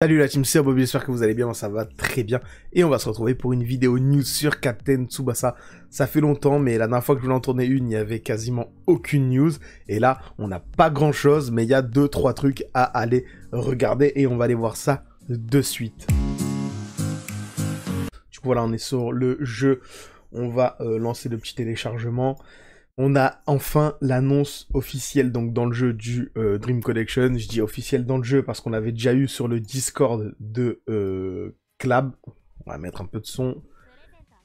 Salut la team, c'est Bob, j'espère que vous allez bien, ça va très bien. Et on va se retrouver pour une vidéo news sur Captain Tsubasa. Ça fait longtemps, mais la dernière fois que je vous en tournais une, il n'y avait quasiment aucune news. Et là, on n'a pas grand chose, mais il y a 2-3 trucs à aller regarder et on va aller voir ça de suite. Du coup voilà, on est sur le jeu. On va euh, lancer le petit téléchargement on a enfin l'annonce officielle donc dans le jeu du euh, Dream Collection. Je dis officielle dans le jeu parce qu'on avait déjà eu sur le Discord de euh, club. On va mettre un peu de son.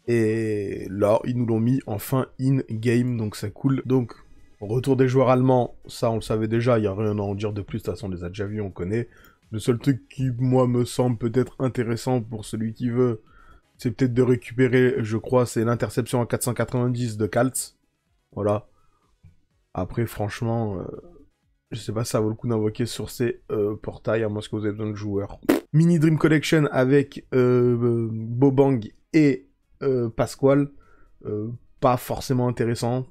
Et là, ils nous l'ont mis enfin in-game, donc ça cool. Donc, retour des joueurs allemands, ça on le savait déjà, il n'y a rien à en dire de plus, de toute façon on les a déjà vus, on connaît. Le seul truc qui, moi, me semble peut-être intéressant pour celui qui veut, c'est peut-être de récupérer, je crois, c'est l'interception à 490 de Kaltz. Voilà. Après, franchement, euh, je sais pas si ça vaut le coup d'invoquer sur ces euh, portails, à moins que vous ayez besoin de joueurs. Mini Dream Collection avec euh, Bobang et Pasquale. pas forcément intéressant.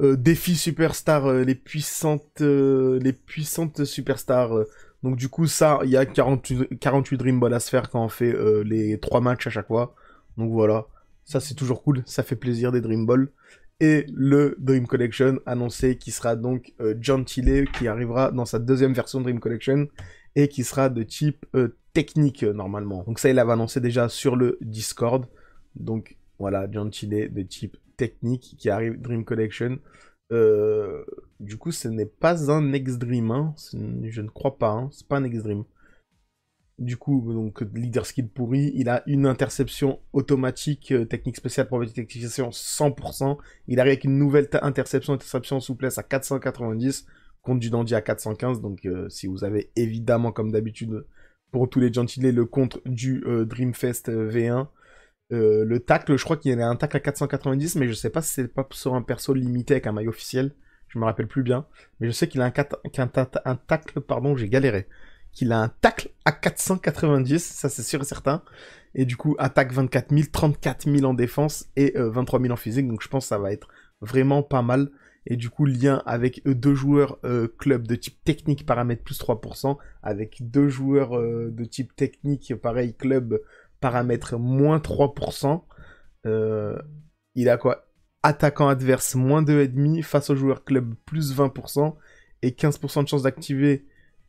défi superstar, les puissantes, les puissantes superstars. donc du coup ça, il y a 48, 48 Dream Ball à se faire quand on fait les 3 matchs à chaque fois. Donc voilà, ça c'est toujours cool, ça fait plaisir des Dream Ball et le Dream Collection annoncé qui sera donc Gentile euh, John qui arrivera dans sa deuxième version Dream Collection et qui sera de type euh, technique euh, normalement. Donc ça il l'avait annoncé déjà sur le Discord. Donc voilà, John de type technique qui arrive Dream Collection. du coup, ce n'est pas un ex-dream, hein. je ne crois pas, hein. c'est pas un ex-dream. Du coup, donc, leader skill pourri, il a une interception automatique, euh, technique spéciale, la d'activation 100%. Il arrive avec une nouvelle interception, interception souplesse à 490, contre du dandy à 415. Donc, euh, si vous avez évidemment, comme d'habitude, pour tous les gentilés, le contre du euh, Dreamfest V1, le tacle, je crois qu'il y a un tacle à 490, mais je sais pas si c'est pas sur un perso limité avec un maillot officiel. Je me rappelle plus bien. Mais je sais qu'il a un, un tacle, pardon, j'ai galéré qu'il a un tacle à 490, ça c'est sûr et certain. Et du coup, attaque 24 000, 34 000 en défense et 23 euh, 000 en physique. Donc je pense que ça va être vraiment pas mal. Et du coup, lien avec euh, deux joueurs euh, club de type technique, paramètre plus 3%, avec deux joueurs de type technique, pareil, club, paramètre moins 3%. il a quoi Attaquant adverse moins 2,5 face aux joueurs club plus 20% et 15% de chance d'activer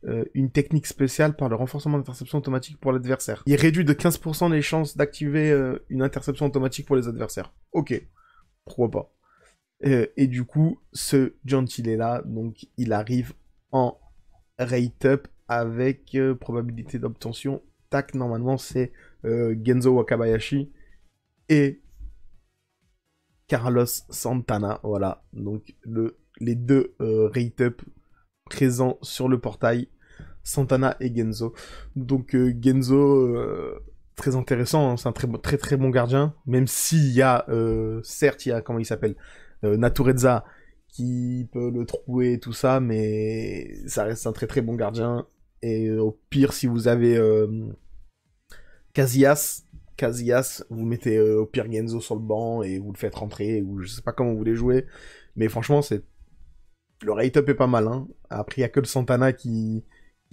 euh, une technique spéciale par le renforcement d'interception automatique pour l'adversaire. Il réduit de 15% les chances d'activer euh, une interception automatique pour les adversaires. Ok, pourquoi pas. Euh, et du coup, ce est là, donc il arrive en rate up avec probabilité d'obtention. Tac, normalement c'est Genzo Wakabayashi et Carlos Santana. Voilà, donc les deux rate up présents sur le portail Santana et Genzo. Donc euh, Genzo, euh, très intéressant, hein, c'est un très, très très bon gardien, même s'il y a, euh, certes, il y a, comment il s'appelle, Naturezza, qui peut le trouver, tout ça, mais ça reste un très très bon gardien. Et au pire, si vous avez Casillas, Casillas, vous mettez au pire Genzo sur le banc et vous le faites rentrer, ou je sais pas comment vous voulez jouer, mais franchement, c'est... Le rate-up est pas mal, hein. Après, il y a que le Santana qui,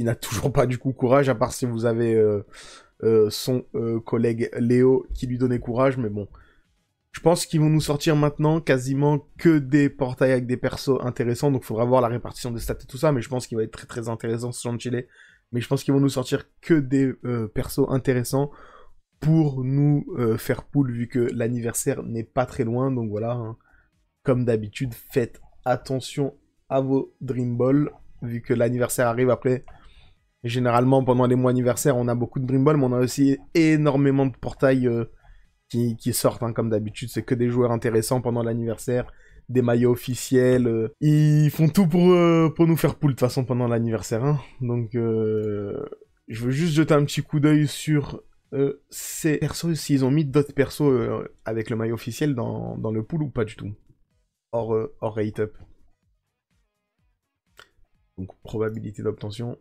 n'a toujours pas du coup courage, à part si vous avez euh, euh, son euh, collègue Léo qui lui donnait courage, mais bon. Je pense qu'ils vont nous sortir maintenant quasiment que des portails avec des persos intéressants, donc faudra voir la répartition des stats et tout ça, mais je pense qu'il va être très très intéressant ce de Chile, Mais je pense qu'ils vont nous sortir que des persos intéressants pour nous faire poule vu que l'anniversaire n'est pas très loin, donc voilà. Hein. Comme d'habitude, faites attention à vos Dream Ball vu que l'anniversaire arrive après généralement, pendant les mois anniversaires, on a beaucoup de Dream Ball, mais on a aussi énormément de portails euh, qui, sortent, hein, comme d'habitude. C'est que des joueurs intéressants pendant l'anniversaire, des maillots officiels. Euh, ils font tout pour, euh, pour nous faire poule, de toute façon, pendant l'anniversaire. Hein. Donc, je veux juste jeter un petit coup d'œil sur ces persos, s'ils ont mis d'autres persos avec le maillot officiel dans, le pool ou pas du tout. Or, hors rate-up. Donc, probabilité d'obtention.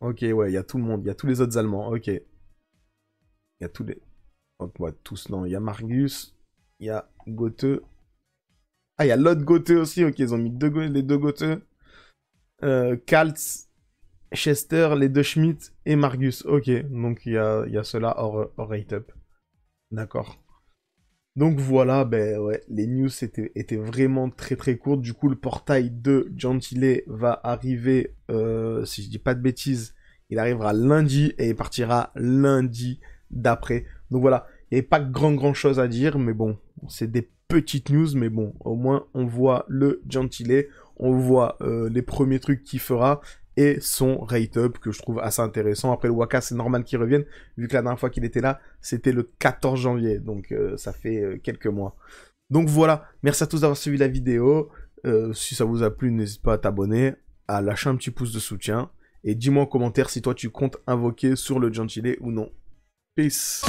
Ok, ouais, il y a tout le monde. Il y a tous les autres Allemands. Ok. Il y a tous les... Oh, ouais, tous, non. Il y a Margus. Il y a Goethe. Ah, il y a l'autre Goethe aussi. Ok, ils ont mis les deux Goethe. Euh, Kaltz, Chester, les deux Schmidt et Margus. Ok, donc il y a, y a ceux-là hors, hors rate-up. D'accord. Donc voilà, ben ouais, les news étaient, vraiment très très courtes. Du coup, le portail de Gentile va arriver, euh, si je dis pas de bêtises, il arrivera lundi et il partira lundi d'après. Donc voilà, il n'y a pas grand grand chose à dire, mais bon, c'est des petites news, mais bon, au moins on voit le Gentile, on voit euh, les premiers trucs qu'il fera, et son rate-up que je trouve assez intéressant. Après le Waka, c'est normal qu'il revienne, vu que la dernière fois qu'il était là, c'était le 14 janvier, donc euh, ça fait euh, quelques mois. Donc voilà, merci à tous d'avoir suivi la vidéo. Euh, si ça vous a plu, n'hésite pas à t'abonner, à lâcher un petit pouce de soutien, et dis-moi en commentaire si toi tu comptes invoquer sur le Gentile ou non. Peace